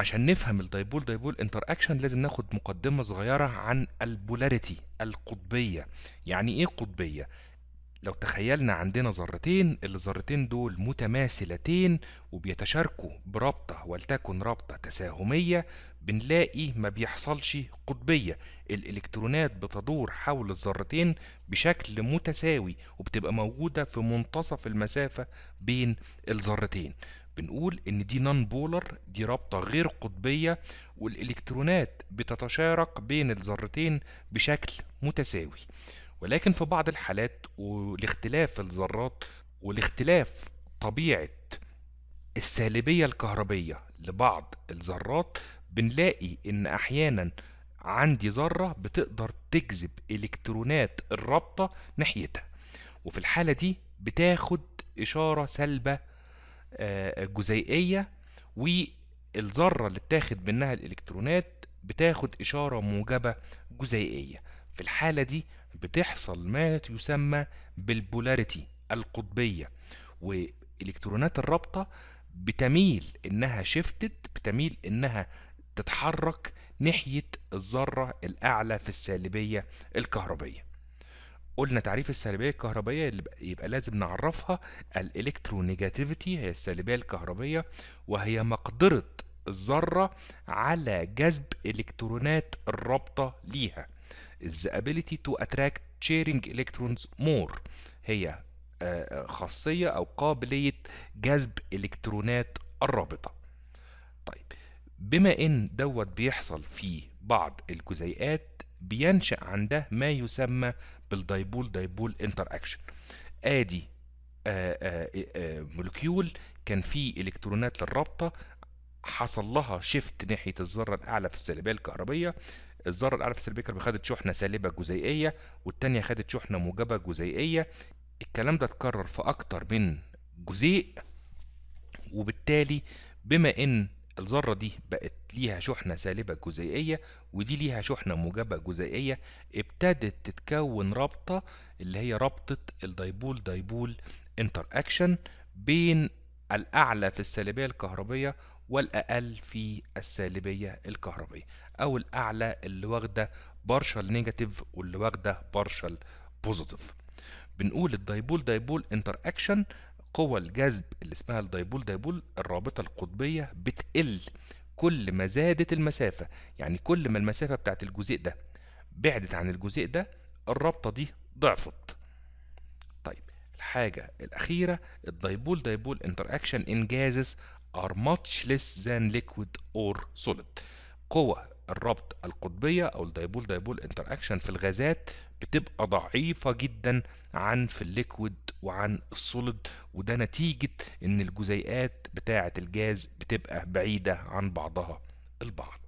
عشان نفهم الدايبول دايبول انتر اكشن لازم ناخد مقدمه صغيره عن البولاريتي القطبيه يعني ايه قطبيه لو تخيلنا عندنا ذرتين الذرتين دول متماثلتين وبيتشاركوا برابطة ولتكن رابطة تساهمية بنلاقي ما بيحصلش قطبية الإلكترونات بتدور حول الذرتين بشكل متساوي وبتبقى موجودة في منتصف المسافة بين الذرتين بنقول ان دي نون بولر دي رابطه غير قطبيه والالكترونات بتتشارك بين الذرتين بشكل متساوي ولكن في بعض الحالات ولاختلاف الذرات ولاختلاف طبيعة السالبية الكهربية لبعض الذرات بنلاقي إن أحيانا عندي ذرة بتقدر تجذب إلكترونات الرابطة ناحيتها وفي الحالة دي بتاخد إشارة سلبة آه، جزيئية والذرة اللي بتاخد منها الإلكترونات بتاخد إشارة موجبة جزيئية في الحالة دي بتحصل ما يسمى بالبولاريتي القطبية وإلكترونات الرابطة بتميل إنها شيفتد بتميل إنها تتحرك ناحية الذرة الأعلى في السالبية الكهربية قلنا تعريف السالبية الكهربية اللي يبقى لازم نعرفها الإلكترونيجاتيفيتي هي السالبية الكهربية وهي مقدرة الذرة على جذب إلكترونات الرابطة ليها is the ability to attract sharing electrons more هي آه، خاصية أو قابلية جذب إلكترونات الرابطة طيب بما إن دوت بيحصل في بعض الجزيئات بينشأ عندها ما يسمى بالدايبول دايبول انتر اكشن ادي آه، آه، مولكيول كان فيه الكترونات للرابطه حصل لها شيفت ناحيه الذره الاعلى في السلبيه الكهربيه الذره الاعلى في السيربيكال خدت شحنه سالبه جزيئيه والثانيه خدت شحنه موجبه جزيئيه الكلام ده اتكرر في اكتر من جزيء وبالتالي بما ان الذره دي بقت ليها شحنه سالبه جزيئيه ودي ليها شحنه موجبه جزيئيه ابتدت تتكون رابطه اللي هي رابطه الديبول ديبول انتر اكشن بين الأعلى في السالبية الكهربية والأقل في السالبية الكهربية أو الأعلى اللي واخدة بارشل نيجاتيف واللي واخدة بارشل بوزيتيف بنقول الدايبول دايبول انتر اكشن قوى الجذب اللي اسمها الدايبول دايبول الرابطة القطبية بتقل كل ما زادت المسافة يعني كل ما المسافة بتاعت الجزيء ده بعدت عن الجزيء ده الرابطة دي ضعفت الحاجة الأخيرة الدايبول دايبول انتراكشن إن جازز ار ماتش ليس ذان ليكويد أور سوليد قوة الربط القطبية أو الدايبول دايبول انتراكشن في الغازات بتبقى ضعيفة جدا عن في الليكويد وعن السوليد وده نتيجة إن الجزيئات بتاعة الجاز بتبقى بعيدة عن بعضها البعض